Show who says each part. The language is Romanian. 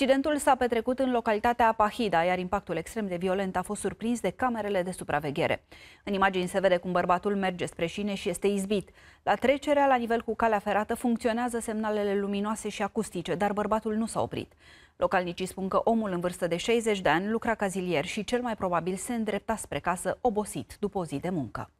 Speaker 1: Accidentul s-a petrecut în localitatea Pahida, iar impactul extrem de violent a fost surprins de camerele de supraveghere. În imagini se vede cum bărbatul merge spre șine și este izbit. La trecerea la nivel cu calea ferată funcționează semnalele luminoase și acustice, dar bărbatul nu s-a oprit. Localnicii spun că omul în vârstă de 60 de ani lucra ca zilier și cel mai probabil se îndrepta spre casă obosit după o zi de muncă.